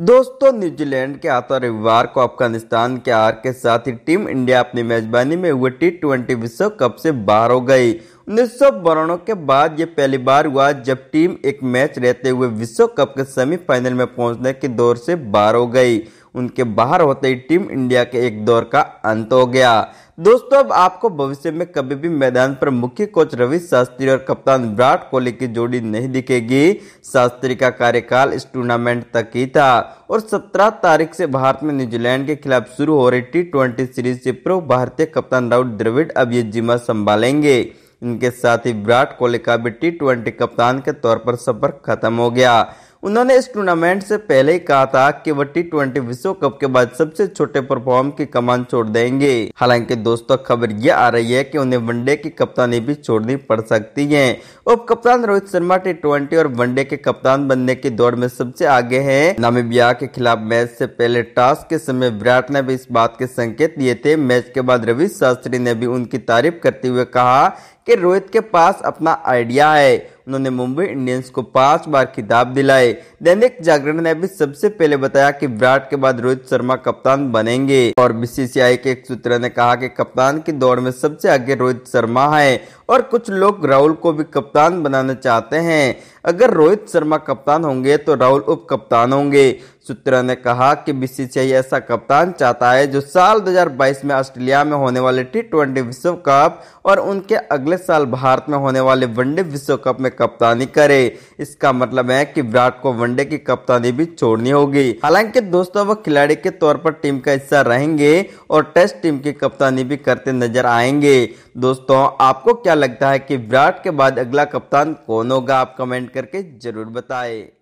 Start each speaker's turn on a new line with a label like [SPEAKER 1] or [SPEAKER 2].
[SPEAKER 1] दोस्तों न्यूजीलैंड के आता रविवार को अफगानिस्तान के आर के साथ ही टीम इंडिया अपनी मेजबानी में हुए टी ट्वेंटी विश्व कप से बाहर हो गई उन्नीस सौ के बाद ये पहली बार हुआ जब टीम एक मैच रहते हुए विश्व कप के सेमीफाइनल में पहुंचने की दौर से बाहर हो गई उनके बाहर होते ही टीम इंडिया के एक दौर का अंत हो गया दोस्तों अब आपको भविष्य में कभी भी मैदान पर मुख्य कोच रवि शास्त्री और कप्तान विराट कोहली की जोड़ी नहीं दिखेगी शास्त्री का कार्यकाल इस टूर्नामेंट तक ही था और 17 तारीख से भारत में न्यूजीलैंड के खिलाफ शुरू हो रही टी ट्वेंटी सीरीज से पूर्व भारतीय कप्तान राहुल द्रविड़ अब ये जिम्मा संभालेंगे इनके साथ ही विराट कोहली का भी टी ट्वेंटी कप्तान के तौर पर सफर खत्म हो गया उन्होंने इस टूर्नामेंट से पहले ही कहा था कि वह टी ट्वेंटी विश्व कप के बाद सबसे छोटे परफॉर्म की कमान छोड़ देंगे हालांकि दोस्तों खबर यह आ रही है कि उन्हें वनडे की कप्तानी भी छोड़नी पड़ सकती है उप कप्तान रोहित शर्मा टी ट्वेंटी और वनडे के कप्तान बनने की दौड़ में सबसे आगे है नामिबिया के खिलाफ मैच से पहले टॉस के समय विराट ने भी इस बात के संकेत दिए थे मैच के बाद रवि शास्त्री ने भी उनकी तारीफ करते हुए कहा कि रोहित के पास अपना आइडिया है उन्होंने मुंबई इंडियंस को पांच बार खिताब दिलाए दैनिक जागरण ने भी सबसे पहले बताया कि विराट के बाद रोहित शर्मा कप्तान बनेंगे और बीसीसीआई के एक सूत्र ने कहा कि कप्तान की दौड़ में सबसे आगे रोहित शर्मा है और कुछ लोग राहुल को भी कप्तान बनाना चाहते हैं अगर रोहित शर्मा कप्तान होंगे तो राहुल उप कप्तान होंगे सूत्रा ने कहा कि बीसीसीआई ऐसा कप्तान चाहता है जो साल 2022 में ऑस्ट्रेलिया में होने वाले टी ट्वेंटी विश्व कप और उनके अगले अगले साल भारत में होने वाले वनडे विश्व कप में कप्तानी करे इसका मतलब है कि विराट को वनडे की कप्तानी भी छोड़नी होगी हालांकि दोस्तों वह खिलाड़ी के तौर पर टीम का हिस्सा रहेंगे और टेस्ट टीम की कप्तानी भी करते नजर आएंगे दोस्तों आपको क्या लगता है कि विराट के बाद अगला कप्तान कौन होगा आप कमेंट करके जरूर बताएं